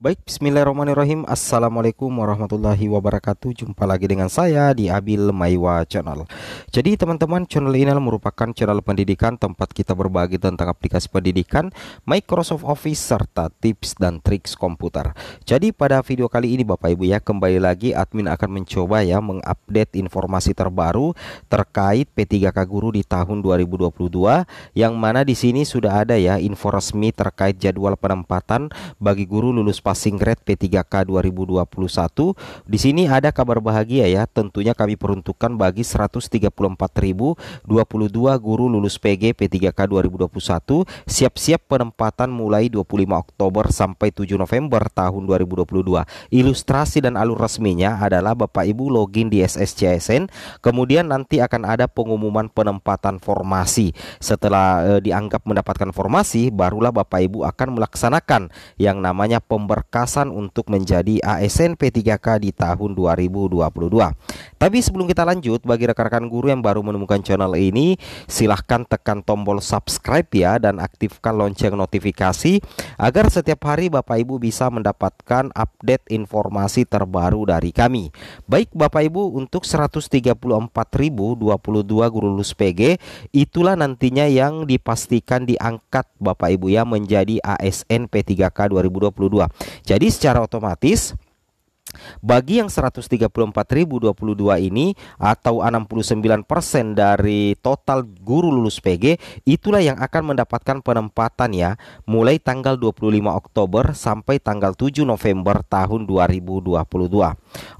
Baik, bismillahirrahmanirrahim. Assalamualaikum warahmatullahi wabarakatuh. Jumpa lagi dengan saya di Abil Maiwa Channel. Jadi, teman-teman, channel ini merupakan channel pendidikan tempat kita berbagi tentang aplikasi pendidikan, Microsoft Office, serta tips dan triks komputer. Jadi, pada video kali ini, Bapak Ibu, ya, kembali lagi admin akan mencoba ya mengupdate informasi terbaru terkait P3K Guru di tahun 2022, yang mana di sini sudah ada ya info resmi terkait jadwal penempatan bagi guru lulus passing grade P3K 2021. Di sini ada kabar bahagia ya, tentunya kami peruntukkan bagi 134.022 guru lulus PG P3K 2021 siap-siap penempatan mulai 25 Oktober sampai 7 November tahun 2022. Ilustrasi dan alur resminya adalah Bapak Ibu login di SSCSN, kemudian nanti akan ada pengumuman penempatan formasi. Setelah e, dianggap mendapatkan formasi, barulah Bapak Ibu akan melaksanakan yang namanya pember perkasan untuk menjadi ASN P3K di tahun 2022. Tapi sebelum kita lanjut, bagi rekan-rekan guru yang baru menemukan channel ini, silahkan tekan tombol subscribe ya dan aktifkan lonceng notifikasi agar setiap hari Bapak Ibu bisa mendapatkan update informasi terbaru dari kami. Baik Bapak Ibu, untuk 134.022 guru lulus PG, itulah nantinya yang dipastikan diangkat Bapak Ibu ya menjadi ASN P3K 2022. Jadi secara otomatis bagi yang 134.022 ini atau 69% dari total guru lulus PG itulah yang akan mendapatkan penempatan ya mulai tanggal 25 Oktober sampai tanggal 7 November tahun 2022.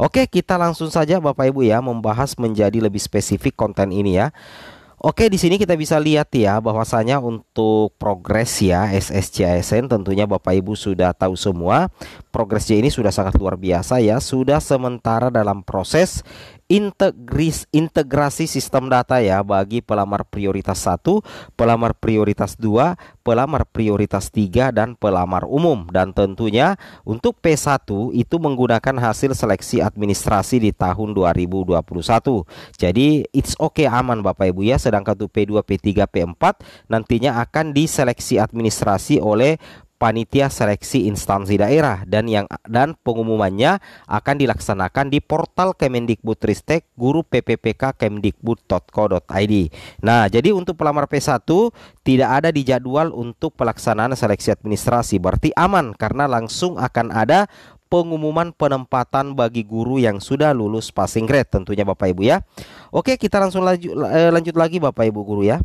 Oke, kita langsung saja Bapak Ibu ya membahas menjadi lebih spesifik konten ini ya. Oke, di sini kita bisa lihat ya bahwasanya untuk progres ya SSCASN tentunya Bapak Ibu sudah tahu semua. Progresnya ini sudah sangat luar biasa ya, sudah sementara dalam proses integris integrasi sistem data ya bagi pelamar prioritas 1, pelamar prioritas 2, pelamar prioritas 3 dan pelamar umum dan tentunya untuk P1 itu menggunakan hasil seleksi administrasi di tahun 2021. Jadi it's okay aman Bapak Ibu ya sedangkan untuk P2, P3, P4 nantinya akan diseleksi administrasi oleh panitia seleksi instansi daerah dan yang dan pengumumannya akan dilaksanakan di portal Kemendikbudristek guru pppk kemdikbud.co.id. Nah, jadi untuk pelamar P1 tidak ada di jadwal untuk pelaksanaan seleksi administrasi. Berarti aman karena langsung akan ada pengumuman penempatan bagi guru yang sudah lulus passing grade tentunya Bapak Ibu ya. Oke, kita langsung lanjut, eh, lanjut lagi Bapak Ibu guru ya.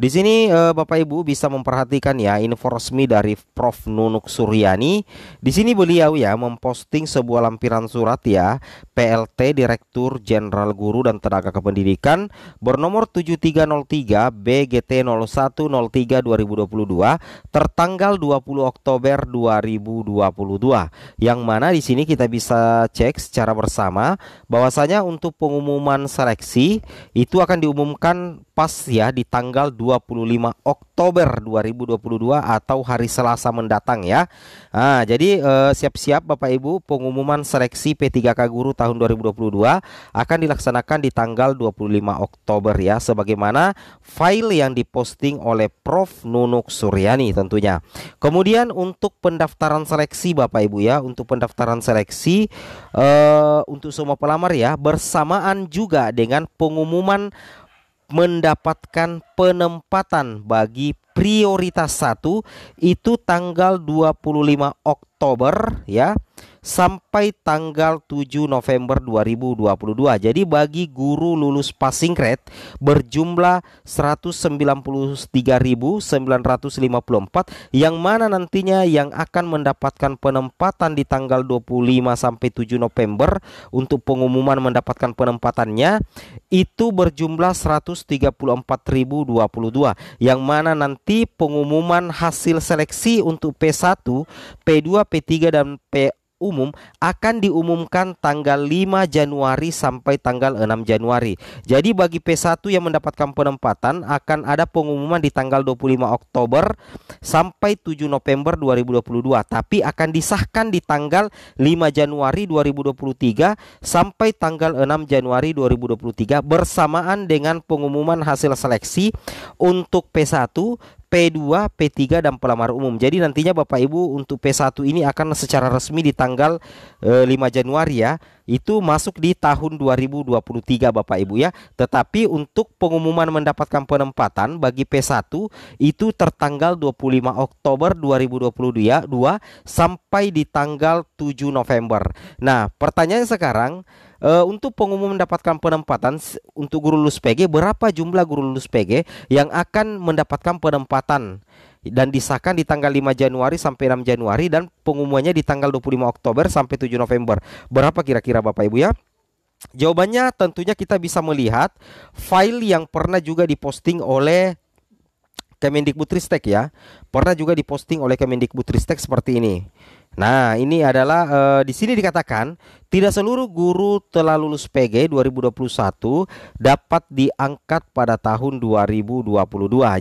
Di sini eh, Bapak Ibu bisa memperhatikan ya info resmi dari Prof Nunuk Suryani. Di sini beliau ya memposting sebuah lampiran surat ya PLT Direktur Jenderal Guru dan Tenaga Kependidikan bernomor 7303 BGT 0103 2022 tertanggal 20 Oktober 2022. Yang mana di sini kita bisa cek secara bersama bahwasanya untuk pengumuman seleksi itu akan diumumkan pas ya di tanggal tanggal 25 Oktober 2022 atau hari Selasa mendatang ya. Nah, jadi eh, siap-siap eh, Bapak Ibu pengumuman seleksi P3K guru tahun 2022 akan dilaksanakan di tanggal 25 Oktober ya sebagaimana file yang diposting oleh Prof Nunuk Suryani tentunya. Kemudian untuk pendaftaran seleksi Bapak Ibu ya, untuk pendaftaran seleksi eh, untuk semua pelamar ya bersamaan juga dengan pengumuman mendapatkan penempatan bagi prioritas satu itu tanggal 25 Oktober ya sampai tanggal 7 November 2022. Jadi bagi guru lulus passing grade berjumlah 193.954 yang mana nantinya yang akan mendapatkan penempatan di tanggal 25 sampai 7 November untuk pengumuman mendapatkan penempatannya itu berjumlah 134.022 yang mana nanti pengumuman hasil seleksi untuk P1, P2, P3 dan P umum akan diumumkan tanggal 5 Januari sampai tanggal 6 Januari. Jadi bagi P1 yang mendapatkan penempatan akan ada pengumuman di tanggal 25 Oktober sampai 7 November 2022, tapi akan disahkan di tanggal 5 Januari 2023 sampai tanggal 6 Januari 2023 bersamaan dengan pengumuman hasil seleksi untuk P1, P2, P3 dan pelamar umum. Jadi nantinya Bapak Ibu untuk P1 ini akan secara resmi di tanggal e, eh, 5 Januari ya. Itu masuk di tahun 2023 Bapak Ibu ya. Tetapi untuk pengumuman mendapatkan penempatan bagi P1 itu tertanggal 25 Oktober 2022 ya, 2 sampai di tanggal 7 November. Nah, pertanyaan sekarang Uh, untuk pengumum mendapatkan penempatan untuk guru lulus PG berapa jumlah guru lulus PG yang akan mendapatkan penempatan dan disahkan di tanggal 5 Januari sampai 6 Januari dan pengumumannya di tanggal 25 Oktober sampai 7 November. Berapa kira-kira Bapak Ibu ya? Jawabannya tentunya kita bisa melihat file yang pernah juga diposting oleh Kemendikbudristek ya. Pernah juga diposting oleh Kemendikbudristek seperti ini. Nah, ini adalah e, di sini dikatakan tidak seluruh guru telah lulus PG 2021 dapat diangkat pada tahun 2022.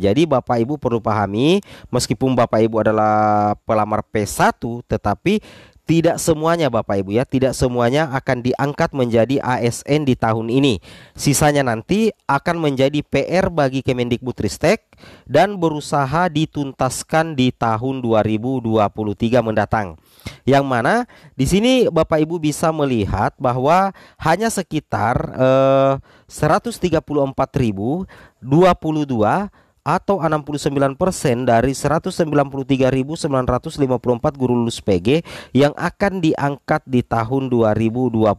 Jadi Bapak Ibu perlu pahami meskipun Bapak Ibu adalah pelamar P1 tetapi tidak semuanya Bapak Ibu ya, tidak semuanya akan diangkat menjadi ASN di tahun ini. Sisanya nanti akan menjadi PR bagi Kemendikbudristek dan berusaha dituntaskan di tahun 2023 mendatang. Yang mana di sini Bapak Ibu bisa melihat bahwa hanya sekitar eh, 134.022 atau 69% persen dari 193.954 guru lulus PG yang akan diangkat di tahun 2022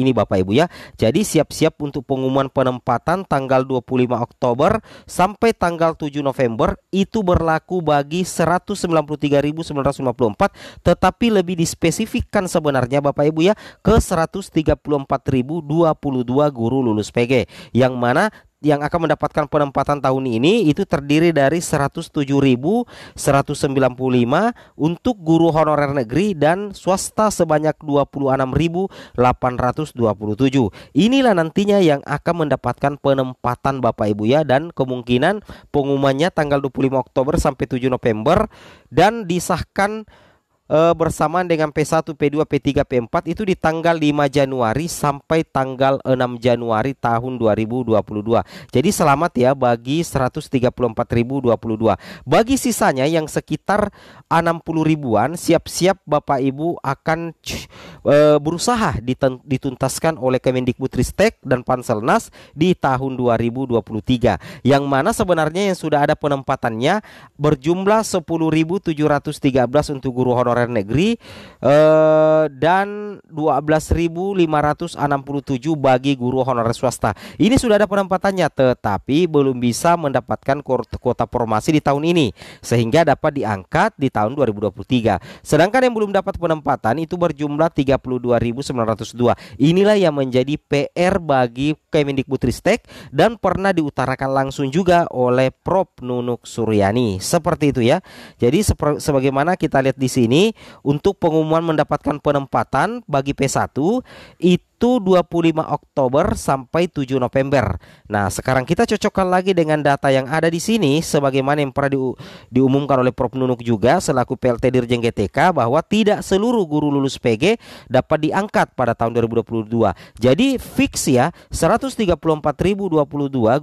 ini Bapak Ibu ya. Jadi siap-siap untuk pengumuman penempatan tanggal 25 Oktober sampai tanggal 7 November itu berlaku bagi 193.954 tetapi lebih dispesifikkan sebenarnya Bapak Ibu ya ke 134.022 guru lulus PG yang mana yang akan mendapatkan penempatan tahun ini itu terdiri dari 107.195 untuk guru honorer negeri dan swasta sebanyak 26.827. Inilah nantinya yang akan mendapatkan penempatan Bapak Ibu ya dan kemungkinan pengumumannya tanggal 25 Oktober sampai 7 November dan disahkan Eh, bersamaan dengan P1, P2, P3, P4 itu di tanggal 5 Januari sampai tanggal 6 Januari tahun 2022. Jadi selamat ya bagi 134.022. Bagi sisanya yang sekitar 60 ribuan, siap-siap Bapak Ibu akan eh, berusaha dituntaskan oleh Kemendikbudristek dan Panselnas di tahun 2023. Yang mana sebenarnya yang sudah ada penempatannya berjumlah 10.713 untuk guru honor honorer negeri uh, dan 12.567 bagi guru honorer swasta. Ini sudah ada penempatannya tetapi belum bisa mendapatkan kuota formasi di tahun ini sehingga dapat diangkat di tahun 2023. Sedangkan yang belum dapat penempatan itu berjumlah 32.902. Inilah yang menjadi PR bagi Kemendikbudristek dan pernah diutarakan langsung juga oleh Prof Nunuk Suryani. Seperti itu ya. Jadi sebagaimana kita lihat di sini untuk pengumuman mendapatkan penempatan bagi P1 itu itu 25 Oktober sampai 7 November. Nah, sekarang kita cocokkan lagi dengan data yang ada di sini sebagaimana yang pernah di, diumumkan oleh Prof Nunuk juga selaku PLT Dirjen GTK bahwa tidak seluruh guru lulus PG dapat diangkat pada tahun 2022. Jadi fix ya 134.022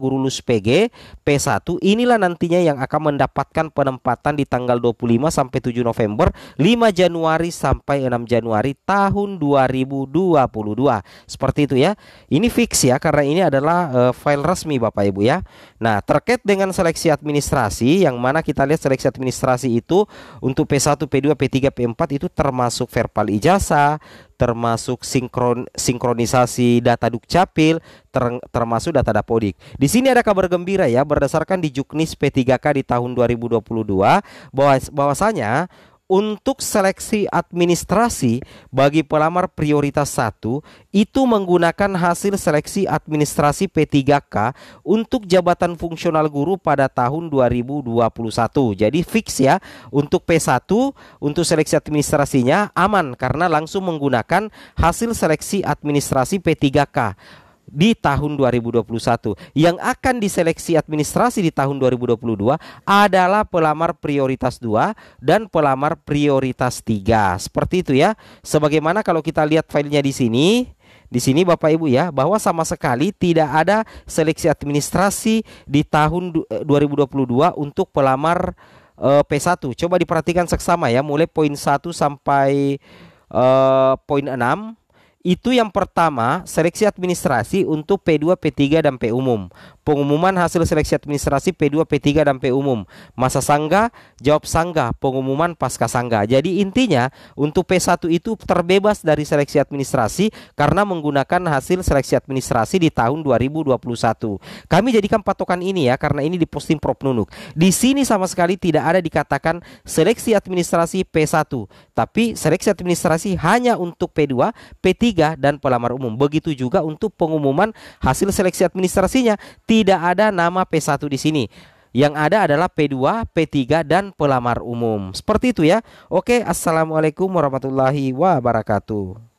guru lulus PG P1 inilah nantinya yang akan mendapatkan penempatan di tanggal 25 sampai 7 November, 5 Januari sampai 6 Januari tahun 2022. Seperti itu ya. Ini fix ya karena ini adalah uh, file resmi Bapak Ibu ya. Nah, terkait dengan seleksi administrasi yang mana kita lihat seleksi administrasi itu untuk P1, P2, P3, P4 itu termasuk verbal ijazah, termasuk sinkron sinkronisasi data Dukcapil ter, termasuk data Dapodik. Di sini ada kabar gembira ya berdasarkan di Juknis P3K di tahun 2022 bahwa bahwasanya untuk seleksi administrasi bagi pelamar prioritas 1 itu menggunakan hasil seleksi administrasi P3K untuk jabatan fungsional guru pada tahun 2021. Jadi fix ya untuk P1 untuk seleksi administrasinya aman karena langsung menggunakan hasil seleksi administrasi P3K di tahun 2021. Yang akan diseleksi administrasi di tahun 2022 adalah pelamar prioritas 2 dan pelamar prioritas 3. Seperti itu ya. Sebagaimana kalau kita lihat filenya di sini, di sini Bapak Ibu ya bahwa sama sekali tidak ada seleksi administrasi di tahun 2022 eh, untuk pelamar uh, eh, P1. Coba diperhatikan seksama ya mulai poin 1 sampai uh, poin 6 itu yang pertama, seleksi administrasi untuk P2, P3 dan P umum. Pengumuman hasil seleksi administrasi P2, P3 dan P umum. Masa sangga, jawab sangga, pengumuman pasca sangga. Jadi intinya untuk P1 itu terbebas dari seleksi administrasi karena menggunakan hasil seleksi administrasi di tahun 2021. Kami jadikan patokan ini ya karena ini di posting Prop Nunuk. Di sini sama sekali tidak ada dikatakan seleksi administrasi P1, tapi seleksi administrasi hanya untuk P2, P3 tiga dan pelamar umum. Begitu juga untuk pengumuman hasil seleksi administrasinya, tidak ada nama P1 di sini. Yang ada adalah P2, P3 dan pelamar umum. Seperti itu ya. Oke, assalamualaikum warahmatullahi wabarakatuh.